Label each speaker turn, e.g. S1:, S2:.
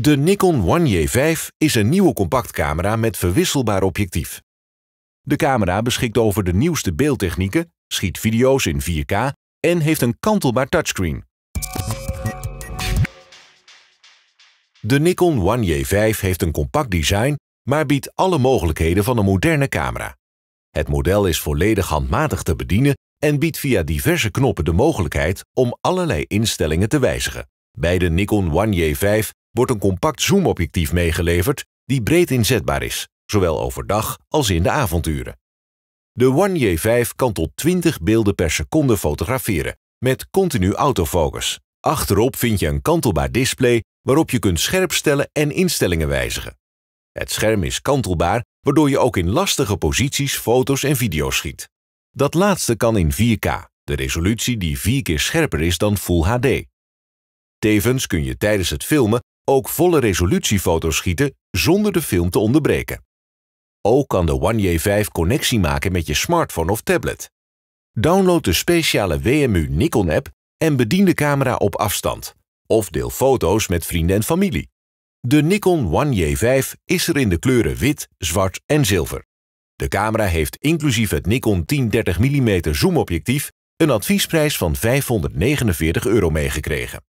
S1: De Nikon One J5 is een nieuwe compactcamera met verwisselbaar objectief. De camera beschikt over de nieuwste beeldtechnieken, schiet video's in 4K en heeft een kantelbaar touchscreen. De Nikon One J5 heeft een compact design, maar biedt alle mogelijkheden van een moderne camera. Het model is volledig handmatig te bedienen en biedt via diverse knoppen de mogelijkheid om allerlei instellingen te wijzigen. Bij de Nikon One J5 wordt een compact zoomobjectief meegeleverd die breed inzetbaar is, zowel overdag als in de avonduren. De One J5 kan tot 20 beelden per seconde fotograferen met continu autofocus. Achterop vind je een kantelbaar display waarop je kunt scherp stellen en instellingen wijzigen. Het scherm is kantelbaar, waardoor je ook in lastige posities foto's en video's schiet. Dat laatste kan in 4K, de resolutie die vier keer scherper is dan Full HD. Tevens kun je tijdens het filmen ook volle resolutiefoto's schieten zonder de film te onderbreken. Ook kan de One J5 connectie maken met je smartphone of tablet. Download de speciale WMU Nikon-app en bedien de camera op afstand. Of deel foto's met vrienden en familie. De Nikon One J5 is er in de kleuren wit, zwart en zilver. De camera heeft inclusief het Nikon 10-30 mm zoomobjectief een adviesprijs van 549 euro meegekregen.